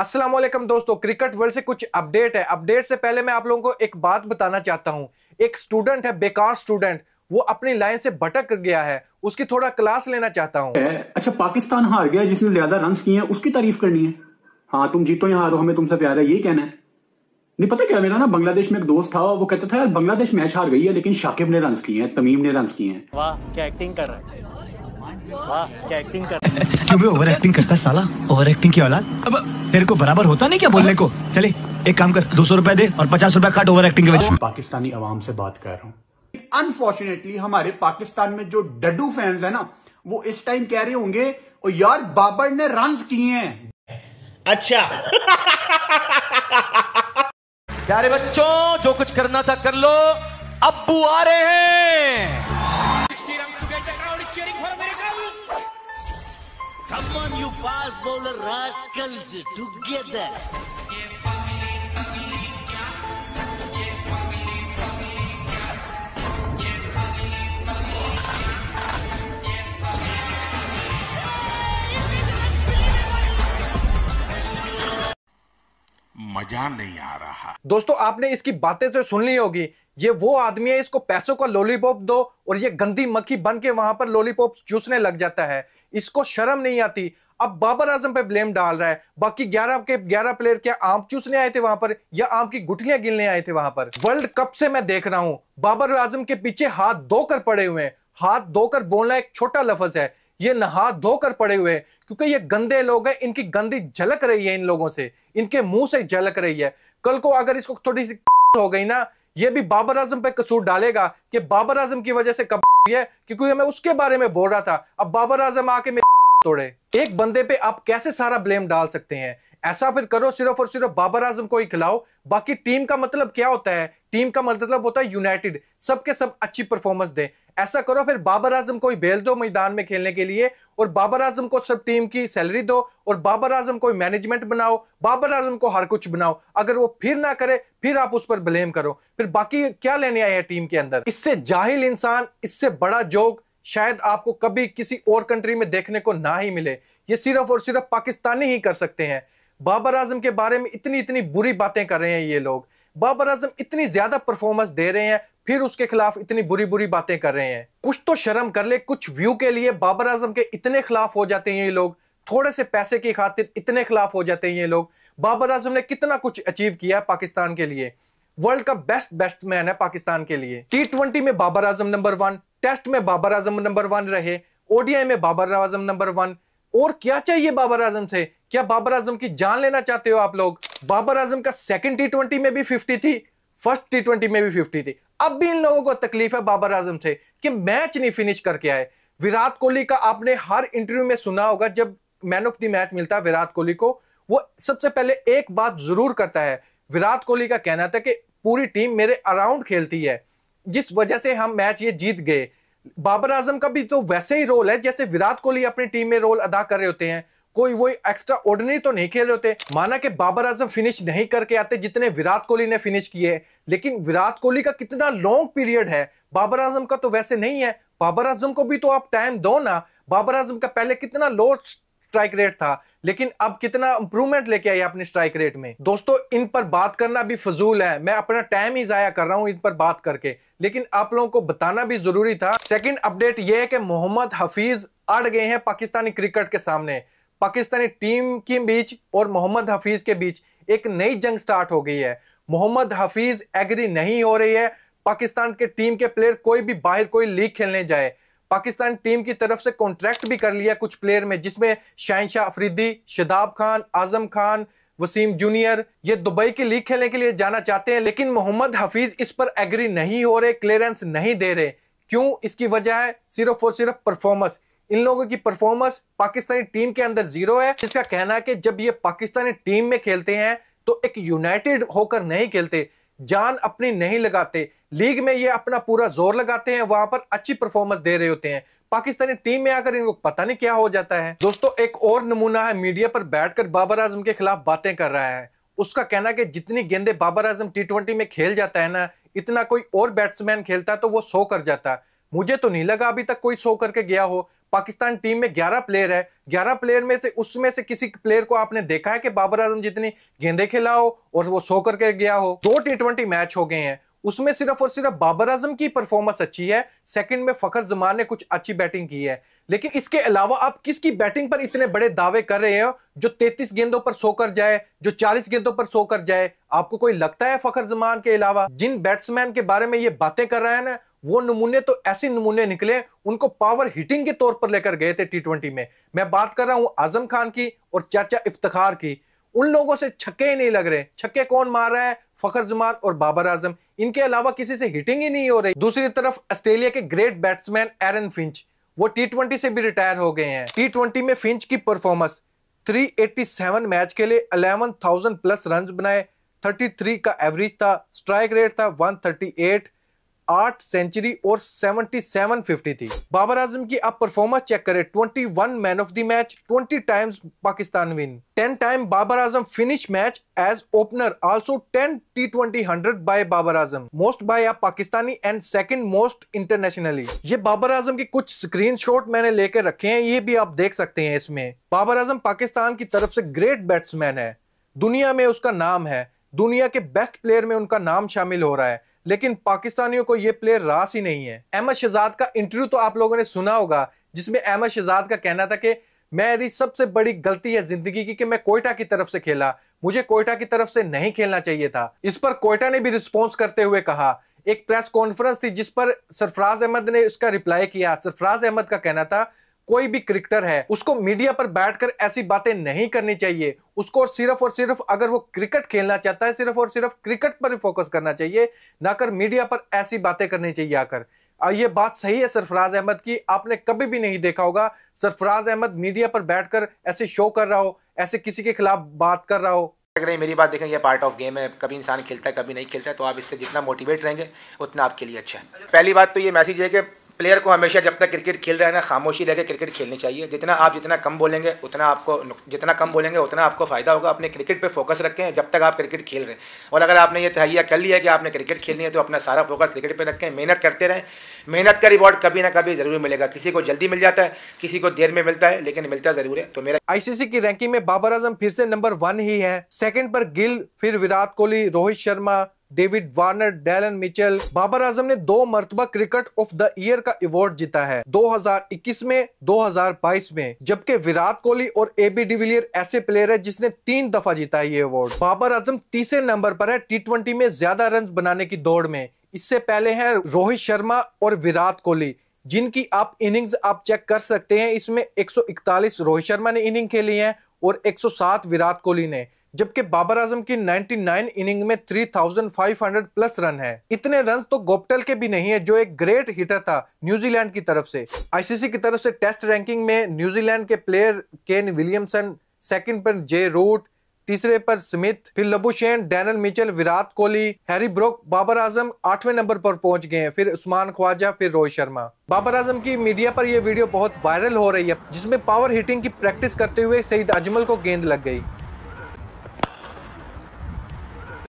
अस्सलाम वालेकुम दोस्तों क्रिकेट वर्ल्ड से कुछ अपडेट है अपडेट से पहले मैं आप लोगों को एक बात बताना चाहता हूं एक स्टूडेंट है बेकार स्टूडेंट वो अपनी लाइन से भटक गया है उसकी थोड़ा क्लास लेना चाहता हूं अच्छा पाकिस्तान हार गया जिसने ज्यादा रन किए हैं उसकी तारीफ करनी है हाँ तुम जीतो या हारो हमें तुमसे प्यार है ये कहना है नहीं पता क्या मेरा ना बांग्लादेश में एक दोस्त था वो कहता था यार बांग्लादेश मैच हार गई है लेकिन शाकिब ने रन किए हैं तमीम ने रन किए हैं वाह क्या एक्टिंग कर रहा है क्या एक्टिंग क्यों भी ओवर एक्टिंग करता है साला ओवर एक्टिंग की औलाद अब तेरे को बराबर होता नहीं क्या बोलने को चले एक काम कर दो सौ रुपया दे और पचास रुपया काट ओवर एक्टिंग के वजह पाकिस्तानी आवाम से बात कर रहा हूँ अनफॉर्चुनेटली हमारे पाकिस्तान में जो डड्डू फैंस है ना वो इस टाइम कह रहे होंगे और यार बाबर ने रन किए हैं अच्छा प्यारे बच्चों जो कुछ करना था कर लो अबू आ रहे हैं one, you fast bowler rascals, together. मजा नहीं आ रहा दोस्तों आपने इसकी बातें तो सुन ली होगी ये वो आदमी है इसको पैसों का लॉलीपॉप दो और ये गंदी मक्खी बन के वहां पर लॉलीपॉप चूसने लग जाता है इसको शर्म नहीं आती अब बाबर आजम पे ब्लेम डाल रहा है बाकी 11 के 11 प्लेयर क्या आम चूसने आए थे वहां पर या आम की गुठलियां गिनने आए थे वहां पर वर्ल्ड कप से मैं देख रहा हूं बाबर आजम के पीछे हाथ धोकर पड़े हुए हैं हाथ धोकर बोलना एक छोटा लफज है ये नहा धोकर पड़े हुए हैं क्योंकि ये गंदे लोग हैं इनकी गंदी झलक रही है इन लोगों से इनके मुंह से झलक रही है कल को अगर इसको थोड़ी सी हो गई ना ये भी बाबर आजम पे कसूर डालेगा कि बाबर आजम की वजह से कब है क्योंकि मैं उसके बारे में बोल रहा था अब बाबर आजम आके मेरे तोड़े एक बंदे पे आप कैसे सारा ब्लेम डाल सकते हैं ऐसा फिर करो सिर्फ और सिर्फ बाबर आजम को ही खिलाओ बाकी टीम का मतलब क्या होता है टीम का मतलब होता है यूनाइटेड सबके सब अच्छी परफॉर्मेंस दें ऐसा करो फिर बाबर आजम को ही भेज दो मैदान में खेलने के लिए और बाबर आजम को सब टीम की सैलरी दो और बाबर आजम को मैनेजमेंट बनाओ बाबर आजम को हर कुछ बनाओ अगर वो फिर ना करे फिर आप उस पर ब्लेम करो फिर बाकी क्या लेने आए हैं टीम के अंदर इससे जाहिल इंसान इससे बड़ा जोक शायद आपको कभी किसी और कंट्री में देखने को ना ही मिले ये सिर्फ और सिर्फ पाकिस्तानी ही कर सकते हैं बाबर आजम के बारे में इतनी इतनी बुरी बातें कर रहे हैं ये लोग बाबर आजम इतनी ज्यादा परफॉर्मेंस दे रहे हैं फिर उसके खिलाफ इतनी बुरी बुरी बातें कर रहे हैं कुछ तो शर्म कर ले कुछ व्यू के लिए बाबर आजम के इतने खिलाफ हो जाते हैं ये लोग थोड़े से पैसे की खातिर इतने खिलाफ हो जाते हैं ये लोग बाबर आजम ने कितना कुछ अचीव किया है पाकिस्तान के लिए वर्ल्ड का बेस्ट बेस्ट मैन है पाकिस्तान के लिए टी ट्वेंटी में Babar Azam number one test में बाबर आजम नंबर वन रहे ओडीआई में बाबर आजम नंबर वन और क्या चाहिए बाबर आजम से क्या बाबर आजम की जान लेना चाहते हो आप लोग बाबर आजम का सेकंड टी ट्वेंटी में भी फिफ्टी थी फर्स्ट टी ट्वेंटी में भी फिफ्टी थी अब भी इन लोगों को तकलीफ है बाबर आजम से कि मैच नहीं फिनिश करके आए विराट कोहली का आपने हर इंटरव्यू में सुना होगा जब मैन ऑफ द मैच मिलता है विराट कोहली को वो सबसे पहले एक बात जरूर करता है विराट कोहली का कहना था कि पूरी टीम मेरे अराउंड खेलती है जिस वजह से हम मैच ये जीत गए बाबर आजम का भी तो वैसे ही रोल है जैसे विराट कोहली अपनी टीम में रोल अदा कर रहे होते हैं कोई वो एक्स्ट्रा ऑर्डिनरी तो नहीं खेल रहे होते माना कि बाबर आजम फिनिश नहीं करके आते जितने विराट कोहली ने फिनिश किए लेकिन विराट कोहली का कितना लॉन्ग पीरियड है बाबर आजम का तो वैसे नहीं है बाबर आजम को भी तो आप टाइम दो ना बाबर आजम का पहले कितना लो स्ट्राइक रेट था लेकिन अब कितना इंप्रूवमेंट लेके आई अपने स्ट्राइक रेट में दोस्तों इन पर बात करना भी फजूल है मैं अपना टाइम ही जाया कर रहा हूं इन पर बात करके लेकिन आप लोगों को बताना भी जरूरी था सेकंड अपडेट यह है कि मोहम्मद हफीज अड़ गए हैं पाकिस्तानी क्रिकेट के सामने पाकिस्तानी टीम के बीच और मोहम्मद हफीज के बीच एक नई जंग स्टार्ट हो गई है मोहम्मद हफीज एग्री नहीं हो रही है पाकिस्तान के टीम के प्लेयर कोई भी बाहर कोई लीग खेलने जाए पाकिस्तान टीम की तरफ से कॉन्ट्रैक्ट भी कर लिया कुछ प्लेयर में जिसमें शाहिशाह अफरीदी शदाब खान आजम खान वसीम जूनियर ये दुबई की लीग खेलने के लिए जाना चाहते हैं लेकिन मोहम्मद हफीज इस पर एग्री नहीं हो रहे क्लियरेंस नहीं दे रहे क्यों इसकी वजह है सिर्फ और सिर्फ परफॉर्मेंस इन लोगों की परफॉर्मेंस पाकिस्तानी टीम के अंदर जीरो है इसका कहना है कि जब ये पाकिस्तानी टीम में खेलते हैं तो एक यूनाइटेड होकर नहीं खेलते जान अपनी नहीं लगाते लीग में ये अपना पूरा जोर लगाते हैं वहां पर अच्छी परफॉर्मेंस दे रहे होते हैं पाकिस्तानी टीम में आकर इनको पता नहीं क्या हो जाता है दोस्तों एक और नमूना है मीडिया पर बैठकर बाबर आजम के खिलाफ बातें कर रहा है उसका कहना है कि जितनी गेंदे बाबर आजम टी में खेल जाता है ना इतना कोई और बैट्समैन खेलता है तो वो सो कर जाता मुझे तो नहीं लगा अभी तक कोई सो करके गया हो पाकिस्तान टीम में 11 प्लेयर है 11 प्लेयर में से उसमें से किसी प्लेयर को आपने देखा है कि बाबर आजम जितनी गेंदे खेला हो और वो सो करके गया हो दो टी मैच हो गए हैं उसमें सिर्फ और सिर्फ बाबर आजम की परफॉर्मेंस अच्छी है सेकंड में फखर जमान ने कुछ अच्छी बैटिंग की है लेकिन इसके अलावा आप किसकी बैटिंग पर इतने बड़े दावे कर रहे हो जो 33 गेंदों पर सोकर जाए जो 40 गेंदों पर सोकर जाए आपको कोई लगता है फखर जमान के अलावा जिन बैट्समैन के बारे में ये बातें कर रहे हैं ना वो नमूने तो ऐसे नमूने निकले उनको पावर हिटिंग के तौर पर लेकर गए थे टी ट्वेंटी में मैं बात कर रहा हूं आजम खान की और चाचा इफ्तार की उन लोगों से छक्के ही नहीं लग रहे छक्के कौन मार रहा है फखर जुमान और बाबर आजम इनके अलावा किसी से हिटिंग ही नहीं हो रही दूसरी तरफ ऑस्ट्रेलिया के ग्रेट बैट्समैन एरन फिंच वो टी से भी रिटायर हो गए हैं टी में फिंच की परफॉर्मेंस 387 मैच के लिए 11,000 प्लस रन बनाए 33 का एवरेज था स्ट्राइक रेट था 138 आठ सेंचुरी और सेवन फिफ्टी थी बाबर आजम की अब परफॉर्मेंस चेक करें twenty one man of the match twenty times Pakistan win ten time Babar Azam finish match as opener also ten T twenty hundred by Babar Azam most by a Pakistani and second most internationally ये बाबर आजम के कुछ screenshot मैंने लेकर रखे हैं ये भी आप देख सकते हैं इसमें बाबर आजम पाकिस्तान की तरफ से ग्रेट बैट्समैन है दुनिया में उसका नाम है दुनिया के बेस्ट प्लेयर में उनका नाम शामिल हो रहा है लेकिन पाकिस्तानियों को ये प्लेयर रास ही नहीं है अहमद शहजाद का इंटरव्यू तो आप लोगों ने सुना होगा जिसमें अहमद शहजाद का कहना था कि मेरी सबसे बड़ी गलती है जिंदगी की कि मैं कोयटा की तरफ से खेला मुझे कोयटा की तरफ से नहीं खेलना चाहिए था इस पर कोयटा ने भी रिस्पॉन्स करते हुए कहा एक प्रेस कॉन्फ्रेंस थी जिस पर सरफराज अहमद ने उसका रिप्लाई किया सरफराज अहमद का कहना था कोई भी क्रिकेटर है उसको मीडिया पर बैठकर ऐसी बातें नहीं करनी चाहिए उसको सिर्फ और सिर्फ अगर वो क्रिकेट खेलना चाहता है सिर्फ और सिर्फ क्रिकेट पर ही फोकस करना चाहिए ना कर मीडिया पर ऐसी बातें करनी चाहिए आकर ये बात सही है सरफराज अहमद की आपने कभी भी नहीं देखा होगा सरफराज अहमद मीडिया पर बैठकर ऐसे शो कर रहा हो ऐसे किसी के खिलाफ बात कर रहा हो लग रही मेरी बात देखें ये पार्ट ऑफ गेम है कभी इंसान खेलता है कभी नहीं खेलता है तो आप इससे जितना मोटिवेट रहेंगे उतना आपके लिए अच्छा है पहली बात तो ये मैसेज है कि प्लेयर को हमेशा जब तक क्रिकेट खेल रहे हैं ना खामोशी रहकर क्रिकेट खेलनी चाहिए जितना आप जितना कम बोलेंगे उतना आपको जितना कम बोलेंगे उतना आपको फ़ायदा होगा अपने क्रिकेट पे फोकस रखें जब तक आप क्रिकेट खेल रहे हैं और अगर आपने ये तहैया कर लिया है कि आपने क्रिकेट खेलनी है तो अपना सारा फोकस क्रिकेट पर रखें मेहनत करते रहें मेहनत का रिवॉर्ड कभी ना कभी जरूर मिलेगा किसी को जल्दी मिल जाता है किसी को देर में मिलता है लेकिन मिलता जरूर है तो मेरा आईसीसी की रैंकिंग में बाबर आजम फिर से नंबर वन ही है सेकंड पर गिल फिर Virat Kohli Rohit Sharma David Warner Daryl Mitchell Babar Azam ने दो मरतबा क्रिकेट ऑफ द ईयर का अवार्ड जीता है 2021 में 2022 में जबकि विराट कोहली और ए बी डिविलियर ऐसे प्लेयर है जिसने तीन दफा जीता है ये अवार्ड बाबर आजम तीसरे नंबर पर है टी में ज्यादा रन बनाने की दौड़ में इससे पहले है रोहित शर्मा और विराट कोहली जिनकी आप इनिंग्स आप चेक कर सकते हैं इसमें 141 रोहित शर्मा ने इनिंग खेली है और 107 विराट कोहली ने जबकि बाबर आजम की 99 इनिंग में 3500 प्लस रन है इतने रन तो गोपटल के भी नहीं है जो एक ग्रेट हिटर था न्यूजीलैंड की तरफ से आईसीसी की तरफ से टेस्ट रैंकिंग में न्यूजीलैंड के प्लेयर केन विलियमसन सेकंड पर जे रूट तीसरे पर स्मिथ फिर Labuschagne Daryl Mitchell Virat Kohli Harry Brook Babar Azam आठवें नंबर पर पहुंच गए फिर उस्मान ख्वाजा फिर रोहित शर्मा बाबर आजम की मीडिया पर यह वीडियो बहुत वायरल हो रही है जिसमें पावर हिटिंग की प्रैक्टिस करते हुए सईद अजमल को गेंद लग गई